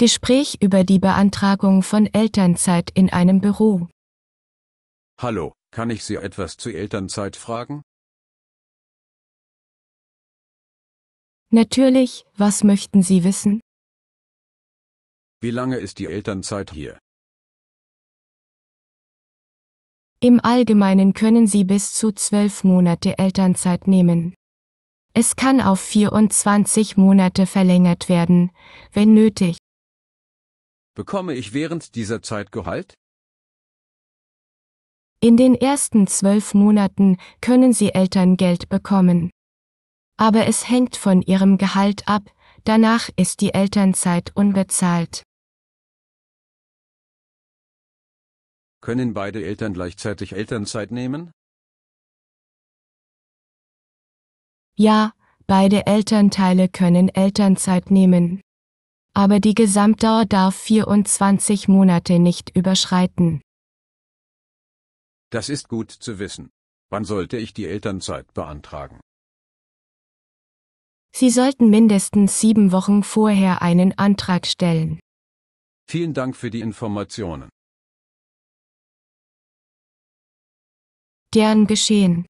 Gespräch über die Beantragung von Elternzeit in einem Büro. Hallo, kann ich Sie etwas zu Elternzeit fragen? Natürlich, was möchten Sie wissen? Wie lange ist die Elternzeit hier? Im Allgemeinen können Sie bis zu zwölf Monate Elternzeit nehmen. Es kann auf 24 Monate verlängert werden, wenn nötig. Bekomme ich während dieser Zeit Gehalt? In den ersten zwölf Monaten können Sie Elterngeld bekommen. Aber es hängt von Ihrem Gehalt ab, danach ist die Elternzeit unbezahlt. Können beide Eltern gleichzeitig Elternzeit nehmen? Ja, beide Elternteile können Elternzeit nehmen aber die Gesamtdauer darf 24 Monate nicht überschreiten. Das ist gut zu wissen. Wann sollte ich die Elternzeit beantragen? Sie sollten mindestens sieben Wochen vorher einen Antrag stellen. Vielen Dank für die Informationen. Gern geschehen.